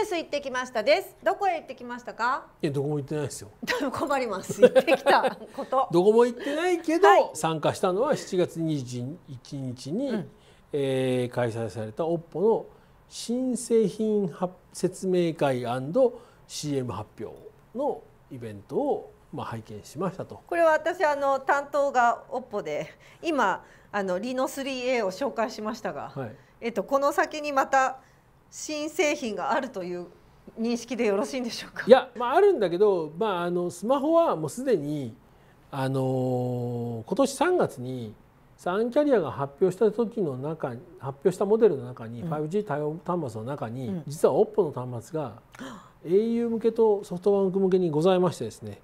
ュース行ってきましたですどこへ行ってきましたかいやどこも行ってないですよ困り ます行ってきたこと どこも行ってないけど、はい、参加したのは7月21日に、うん、えー、開催されたオッポの新製品説明会 &CM 発表のイベントをまあ拝見しましたと。これは私あの担当がオッポで今あのリノ 3A を紹介しましたが、はい、えっとこの先にまた新製品があるという認識でよろしいんでしょうかいや、まあ、あるんだけど、まあ、あのスマホはもうすでにあの今年3月にサンキャリアが発表した時の中発表したモデルの中に 5G 対応端末の中に、うん、実は OPPO の端末が au 向けとソフトバンク向けにございましてですね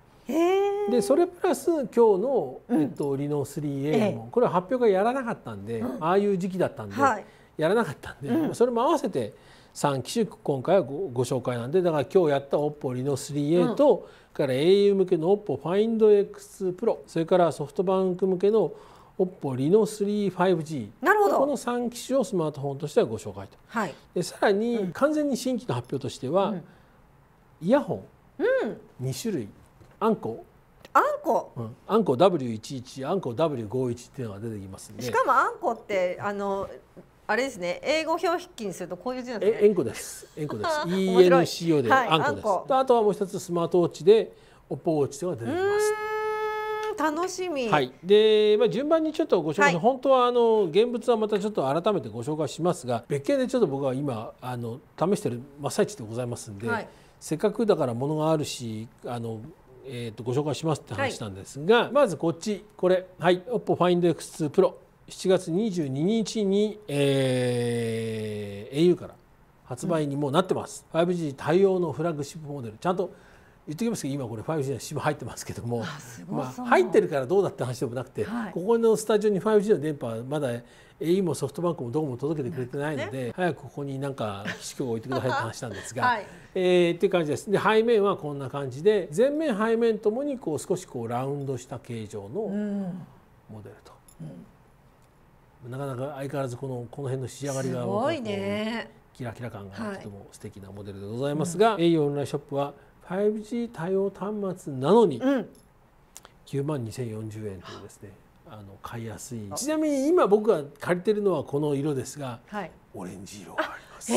でそれプラス今日の、えっと、リノ 3A も、これは発表がやらなかったんで、ああいう時期だったんで、はいやらなかったんで、うん、それも合わせて3機種今回はご紹介なんでだから今日やった OPPO リノ 3A と、うん、から au 向けの OPPOFindX Pro それからソフトバンク向けの OPPO リノ 3-5G なるほどこの3機種をスマートフォンとしてはご紹介と、はい、でさらに、完全に新規の発表としては、うん、イヤホン2種類アンコあんこ、うん、あんこ W11 あんこ W51 っていうのが出てきますしかもあんこってあのあれですね英語標記にするとこういう字なんですねえ円弧です円弧です ENCO であんこです、はあとはもう一つスマートウォッチでおポーチでは出てきます楽しみ、はい、で、まあ、順番にちょっとご紹介、はい、本当はあの現物はまたちょっと改めてご紹介しますが別件でちょっと僕は今あの試してる真っ最中でございますんで、はい、せっかくだから物があるしあの、えー、とご紹介しますって話なんですが、まずこっちこれはい OPPO FindX2 Pro。7月22日に、えー、au から発売にもうなってます、5G 対応のフラッグシップモデルちゃんと言ってきますけど今これ 5G の SIM 入ってますけどもまあ、入ってるからどうだって話でもなくて、はい、ここのスタジオに 5G の電波はまだ au もソフトバンクもどこも届けてくれてないので、ね、早くここになんか機種を置いてくださいって話したんですが、はい、えー、っていう感じです。で背面はこんな感じで前面背面ともにこう少しこうラウンドした形状のモデルと。うんうんなかなか相変わらずこのこの辺の仕上がりがすごいねキラキラ感がとても素敵なモデルでございますが、はいうん、a オンラインショップは 5G 対応端末なのに9万2040円というですね、あの買いやすいちなみに今僕が借りてるのはこの色ですが、はい、オレンジ色があります。え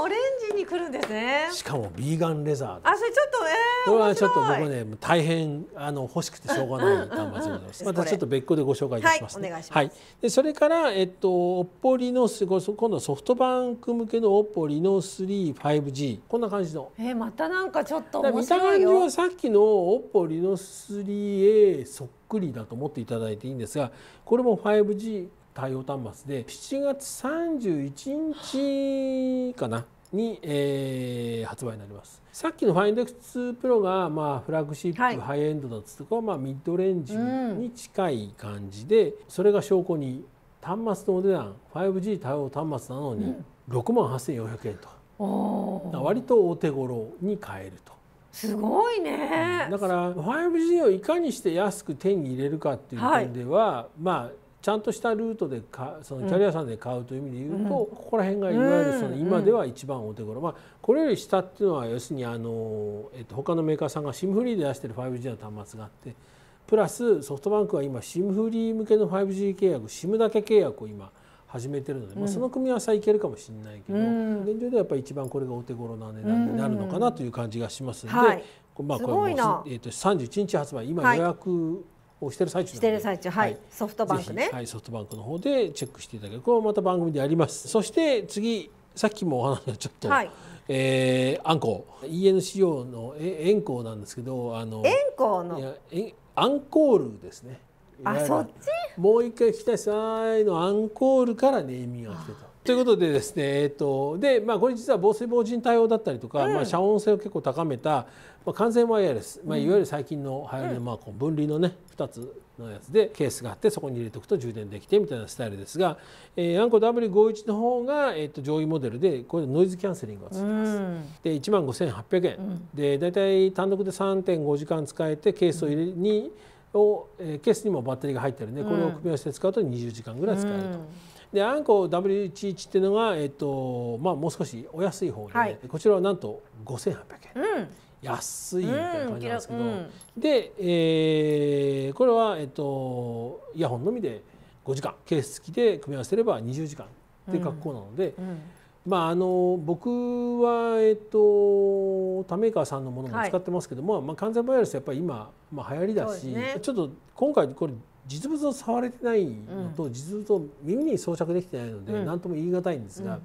オレンジにくるんですねしかもビーガンレザーあそれちょっとえー、これはちょっと僕ね大変あの欲しくてしょうがない端末でございます、またちょっと別個でご紹介いたします、ね、はい、はい、でそれからえっとオッポリの今度ソフトバンク向けのオッポリの 35G こんな感じのえー、またなんかちょっと面白いよ見た感じはさっきのオッポリの 3A そっくりだと思っていただいていいんですがこれも 5G 対応端末で7月31日かなに、えー、発売になりますさっきのフ FindX2 Pro が、まあ、フラッグシップ、はい、ハイエンドだったとか、まあ、ミッドレンジに近い感じで、うん、それが証拠に端末のお値段 5G 対応端末なのに6万8400円と、うん、割と大手頃に買えると。すごいね、うん、だから 5G をいかにして安く手に入れるかっていう点では、はい、まあちゃんとしたルートでかそのキャリアさんで買うという意味で言うと、うん、ここら辺がいわゆるその今では一番お手頃、うん、まあ、これより下っていうのは要するにあの、えっと、他のメーカーさんが SIM フリーで出してる 5G の端末があってプラスソフトバンクは今 SIM フリー向けの 5G 契約 SIM だけ契約を今始めてるので、まあ、その組み合わせはいけるかもしれないけど、うん、現状ではやっぱり一番これがお手頃な値段になるのかなという感じがしますので、うんはい、まあこれもえっ、ー、と31日発売今予約をしてる最中してる最中、はい、はい、ソフトバンクね、はい、ソフトバンクの方でチェックしていただけるこれまた番組でやりますそして次さっきもお話がちょっと、はい、えー、アンコウ ENCO のえエンコウなんですけどあのエンコウのいやえアンコールですねあそっちもう一回聞きたいさーいのアンコールからネーミングが来てたということでですね、えーとでまあ、これ実は防水防塵対応だったりとか、うん、まあ、遮音性を結構高めた、まあ、完全ワイヤレス、まあ、いわゆる最近の流行りの、まあ、こう分離のね2つのやつでケースがあってそこに入れておくと充電できてみたいなスタイルですが、えー、アンコ W51 の方が、えー、と上位モデルでこれノイズキャンセリングがついてます。うん、で1万5800円、うん、で大体単独で3.5時間使えてケースを入れに、を、えー、ケースにもバッテリーが入ってるんでこれを組み合わせて使うと20時間ぐらい使えると。であんこ W11 っていうのが、えっとまあ、もう少しお安い方で、はい、こちらはなんと5800円。うん安いみたいな感じなんですけど、うん、で、えー、これは、えっと、イヤホンのみで5時間ケース付きで組み合わせれば20時間っていう格好なので、うんうん、まああの僕は、えっと、他メーカーさんのものも使ってますけども、はい、まあ、完全バイアレスやっぱり今、まあ、流行りだし、ね、ちょっと今回これ実物を触れてないのと、実物を耳に装着できてないので何とも言い難いんですが、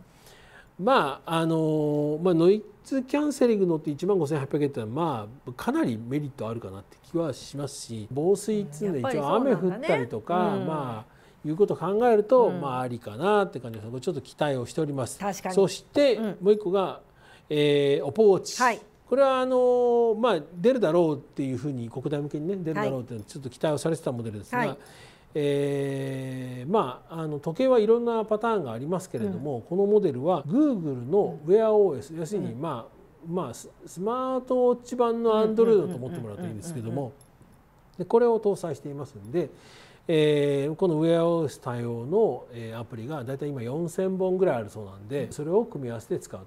まああのまあ、ノイズキャンセリングのって1万5800円ってのは、まあ、かなりメリットあるかなって気はしますし防水っていうのは一応雨降ったりとか、まあいうことを考えると、まあありかなって感じですちょっと期待をしております。そして、もう一個が、えー、オポーチ。はいこれはあの、まあ、出るだろうっていうふうに国内向けに、ね、出るだろうってちょっと期待をされてたモデルですが、はい、えー、まあ、あの時計はいろんなパターンがありますけれども、うん、このモデルは Google の WearOS、うん、要するに、まあまあ、スマートウォッチ版の Android と思ってもらうといいんですけどもでこれを搭載していますんで。えー、このウェア r o s 対応の、えー、アプリが大体今4,000本ぐらいあるそうなんでそれを組み合わせて使うと。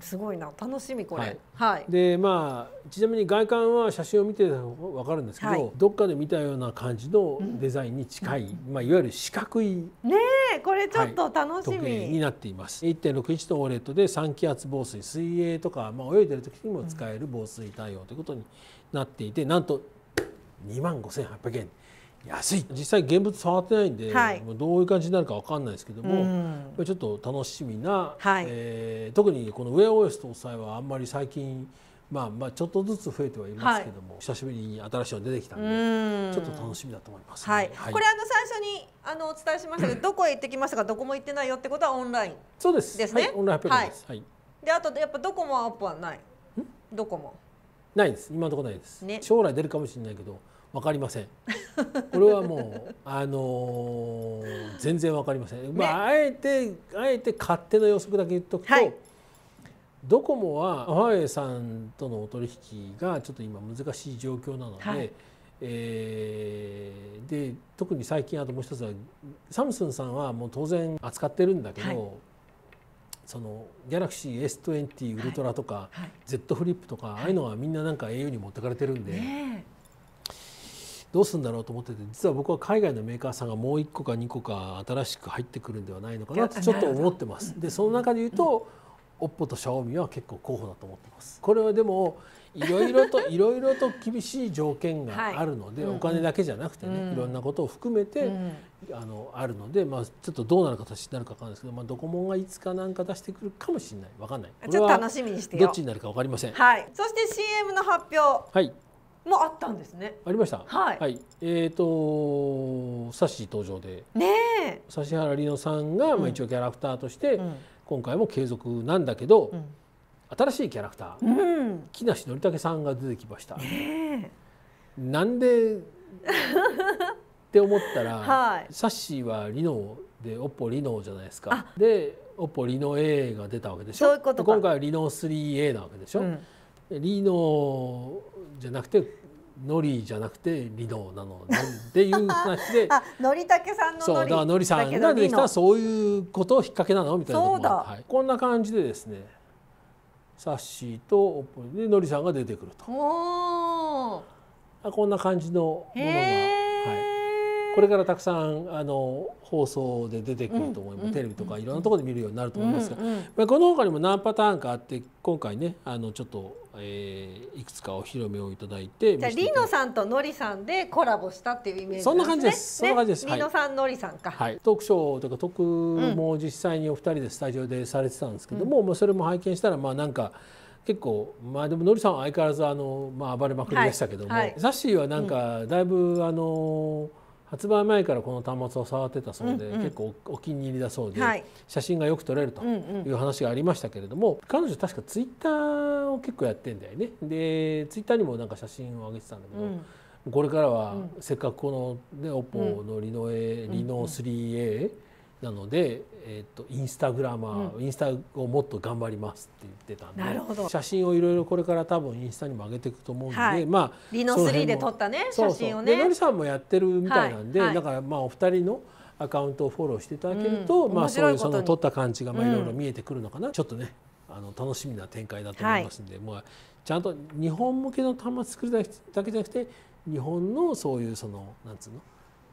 すごいな楽しみこれ、はい、はい、でまあちなみに外観は写真を見て分かるんですけど、はい、どっかで見たような感じのデザインに近い、うん、まあ、いわゆる四角いねこれちょっと楽しみ、はい、になっています1.6インチのオレットで3気圧防水水泳とか、まあ、泳いでる時にも使える防水対応ということになっていてなんと2万5800円。安い実際現物触ってないんで、はい、どういう感じになるか分かんないですけども、うん、ちょっと楽しみな、はい、えー、特にこのウェア OS 搭載はあんまり最近まあまあちょっとずつ増えてはいますけども、はい、久しぶりに新しいの出てきたんでん、ちょっと楽しみだと思います、ね、はい。はい、これあの最初にあのお伝えしましたけど、どこへ行ってきましたか、どこも行ってないよってことはオンライン、そうです。ですね。オンラインアプリです。はい。であとやっぱどこもアップはない。どこも。ないです。今のところないです。ね。将来出るかもしれないけど。わかりませんこれはもう、あのー、全然わかりません、ね、まあ、あえてあえて勝手な予測だけ言っとくと、はい、ドコモはファーウェイさんとのお取引がちょっと今難しい状況なので、はい、えー、で特に最近あともう一つはサムスンさんはもう当然扱ってるんだけど、はい、そのギャラクシー S20 ウルトラとか、はいはい、Z フリップとか、ああいうのはみんななんか au に持ってかれてるんで。ねどうするんだろうと思ってて実は僕は海外のメーカーさんがもう1個か2個か新しく入ってくるんではないのかなとちょっと思ってます。でその中で言うと、うん、o とシャオミは結構候補だと思ってます。これはでもいろいろと いろいろと厳しい条件があるので、はい、お金だけじゃなくてね、いろんなことを含めて、うん、あのあるので、まあ、ちょっとどうなる形になるか分かんないですけど、まあ、ドコモがいつかなんか出してくるかもしれない分かんないちょっと楽しみにしてどっちになるか分かりませんはいそして CM の発表はいもあったんですね。ありました。はい。はい、えっ、ー、とサッシ登場で、ね指原莉乃さんが、まあ一応キャラクターとして、うん、今回も継続なんだけど、うん、新しいキャラクター、うん、木梨憲武さんが出てきました。ね、なんでって思ったら、はい、サッシーはリノでオッポリノじゃないですか。でオッポリノ A が出たわけでしょ。そういうこと今回はリノ 3A なわけでしょ。うん、リノじゃなくてのりじゃなくてリノなのっていう話で あのりたけさんのそうだからのりさんができたそういうことを引っ掛けなのみたいなそはい、こんな感じでですねサッシーとでのりさんが出てくるとあこんな感じのものが。これからたくさんあの放送で出てくると思います、うん、テレビとかいろんなところで見るようになると思いますが、うんまあ、このほかにも何パターンかあって今回ねあのちょっと、えー、いくつかお披露目をいただいてじゃあリノさんとノリさんでコラボしたっていうイメージ、ね、そんな感じです、ね、そんな感じです、ね、リノさん、はい、ノリさんか、はい、トークショーとかトークも実際にお二人でスタジオでされてたんですけども、うん、まあ、それも拝見したらまあなんか結構まあでもノリさんは相変わらずあの、まあ、暴れまくりでしたけども、はいはい、サッシーはなんかだいぶ、うん、あの。発売前からこの端末を触ってたそうで、うんうん、結構お気に入りだそうで、はい、写真がよく撮れるという話がありましたけれども、うんうん、彼女確かツイッターを結構やってんだよねでツイッターにもなんか写真を上げてたんだけど。うんこれからはせっかくこの、ね、OPPO のリノエ、うん、リノ 3A なので、えーと、インスタグラマー、うん、インスタをもっと頑張りますって言ってたんでなるほど写真をいろいろこれから多分インスタにも上げていくと思うんで、はい、まあリノーで撮ったね写真をね。のりさんもやってるみたいなんで、はいはい、だからまあお二人のアカウントをフォローしていただけると、うん、まあそういうその撮った感じがまあいろいろ見えてくるのかな、うん、ちょっとねあの楽しみな展開だと思いますんで、まあちゃんと日本向けの端末作るだけじゃなくて日本のそういうそのなんつうの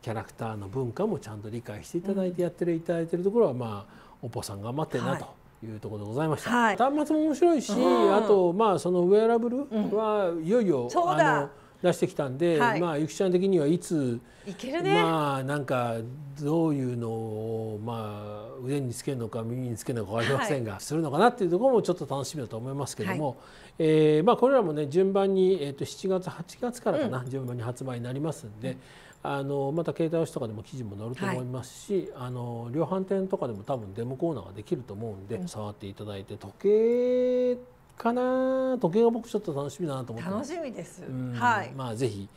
キャラクターの文化もちゃんと理解していただいてやっていただいてるところは、まあ、お子さん頑張ってなと。いうところでございました、はい、端末も面白いし、あとまあそのウェアラブルはいよいよ、うん、あの出してきたんで、はい、まあゆきちゃん的にはいついける、ね、まあなんかどういうのをまあ腕につけるのか耳につけるのか分かりませんが、はい、するのかなっていうところもちょっと楽しみだと思いますけども、はい、えー、まあこれらもね順番にえっ、ー、と7月8月からかな、うん、順番に発売になりますんで。うんあのまた携帯しとかでも記事も載ると思いますし、はい、あの量販店とかでも多分デモコーナーができると思うんで、うん、触っていただいて時計かな時計が僕ちょっと楽しみだなと思って楽しみです、はいまあぜひ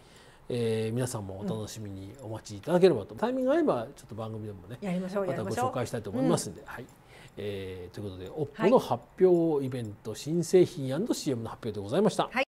えー、皆さんもお楽しみにお待ちいただければと、うん、タイミングが合えばちょっと番組でもねやりましょうまたご紹介したいと思いますんで、うん、はい、えー、ということで OPPO の発表イベント、はい、新製品 &CM の発表でございました。はい